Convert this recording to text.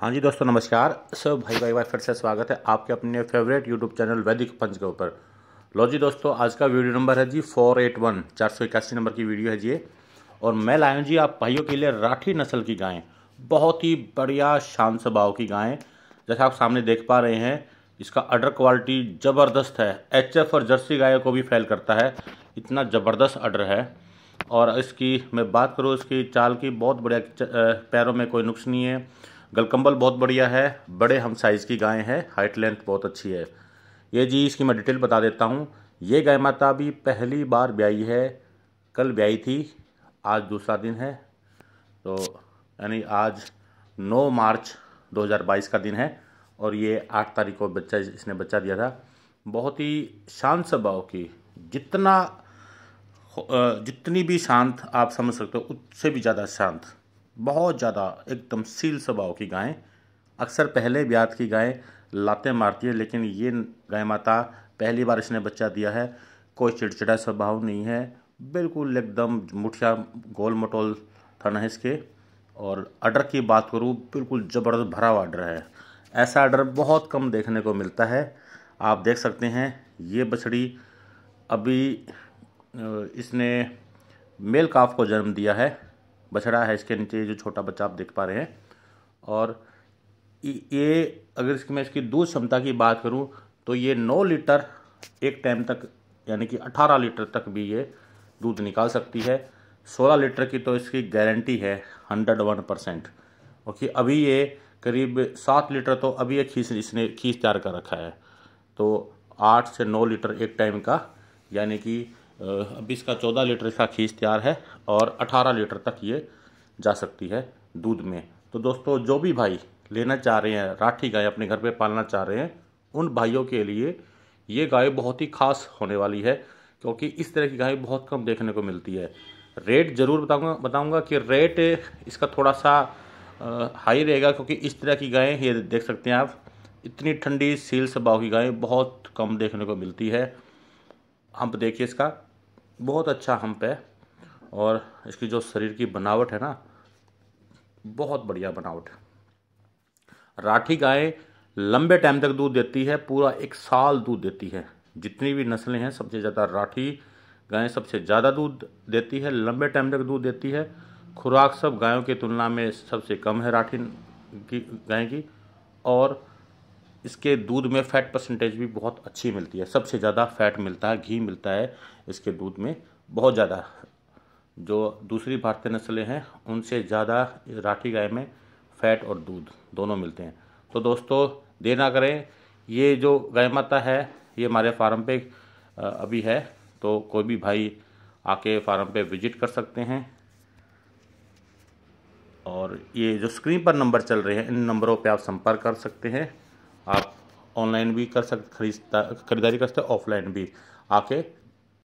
हाँ जी दोस्तों नमस्कार सब भाई भाई भाई फिर से स्वागत है आपके अपने फेवरेट यूट्यूब चैनल वैदिक पंच के ऊपर लो जी दोस्तों आज का वीडियो नंबर है जी फोर एट वन चार सौ इक्यासी नंबर की वीडियो है जी और मैं लाया हूँ जी आप भाइयों के लिए राठी नस्ल की गायें बहुत ही बढ़िया शान स्वभाव की गायें जैसा आप सामने देख पा रहे हैं इसका अडर क्वालिटी ज़बरदस्त है एच और जर्सी गायों को भी फैल करता है इतना ज़बरदस्त अडर है और इसकी मैं बात करूँ इसकी चाल की बहुत बढ़िया पैरों में कोई नुक्स नहीं है गलकम्बल बहुत बढ़िया है बड़े हम साइज़ की गाय हैं हाइट लेंथ बहुत अच्छी है ये जी इसकी मैं डिटेल बता देता हूँ ये गाय माता भी पहली बार ब्याई है कल ब्याई थी आज दूसरा दिन है तो यानी आज 9 मार्च 2022 का दिन है और ये आठ तारीख को बच्चा इसने बच्चा दिया था बहुत ही शांत स्वभाव की जितना जितनी भी शांत आप समझ सकते हो उससे भी ज़्यादा शांत बहुत ज़्यादा एकदम सील स्वभाव की गायें अक्सर पहले ब्याज की गायें लातें मारती है लेकिन ये गाय माता पहली बार इसने बच्चा दिया है कोई चिड़चिड़ा स्वभाव नहीं है बिल्कुल एकदम मुठिया गोल मटोल था न इसके और आर्डर की बात करूँ बिल्कुल ज़बरदस्त भरा हुआ आर्डर है ऐसा आर्डर बहुत कम देखने को मिलता है आप देख सकते हैं ये बछड़ी अभी इसने मेल काफ को जन्म दिया है बछड़ा है इसके नीचे जो छोटा बच्चा आप देख पा रहे हैं और ये अगर इसकी मैं इसकी दूध क्षमता की बात करूँ तो ये नौ लीटर एक टाइम तक यानी कि अठारह लीटर तक भी ये दूध निकाल सकती है सोलह लीटर की तो इसकी गारंटी है हंड्रेड वन परसेंट ओके अभी ये करीब सात लीटर तो अभी ये खींच इसने खींच तैयार कर रखा है तो आठ से नौ लीटर एक टाइम का यानी कि अब इसका चौदह लीटर इसका खींच तैयार है और अठारह लीटर तक ये जा सकती है दूध में तो दोस्तों जो भी भाई लेना चाह रहे हैं राठी गाय अपने घर पे पालना चाह रहे हैं उन भाइयों के लिए ये गाय बहुत ही खास होने वाली है क्योंकि इस तरह की गाय बहुत कम देखने को मिलती है रेट ज़रूर बताऊँगा बताऊँगा कि रेट इसका थोड़ा सा हाई रहेगा क्योंकि इस तरह की गायें ये देख सकते हैं आप इतनी ठंडी सील स्वभाव की गायें बहुत कम देखने को मिलती है हम देखिए इसका बहुत अच्छा हम्प है और इसकी जो शरीर की बनावट है ना बहुत बढ़िया बनावट है राठी गाय लंबे टाइम तक दूध देती है पूरा एक साल दूध देती है जितनी भी नस्लें हैं सबसे ज़्यादा राठी गायें सबसे ज़्यादा दूध देती है लंबे टाइम तक दूध देती है खुराक सब गायों की तुलना में सबसे कम है राठी की गाय की और इसके दूध में फैट परसेंटेज भी बहुत अच्छी मिलती है सबसे ज़्यादा फैट मिलता है घी मिलता है इसके दूध में बहुत ज़्यादा जो दूसरी भारतीय नस्लें हैं उनसे ज़्यादा राठी गाय में फैट और दूध दोनों मिलते हैं तो दोस्तों देना करें ये जो गाय माता है ये हमारे फार्म पे अभी है तो कोई भी भाई आके फार्म पे विजिट कर सकते हैं और ये जो स्क्रीन पर नंबर चल रहे हैं इन नंबरों पे आप संपर्क कर सकते हैं आप ऑनलाइन भी कर सक खरीद खरीदारी कर सकते हो ऑफलाइन भी आके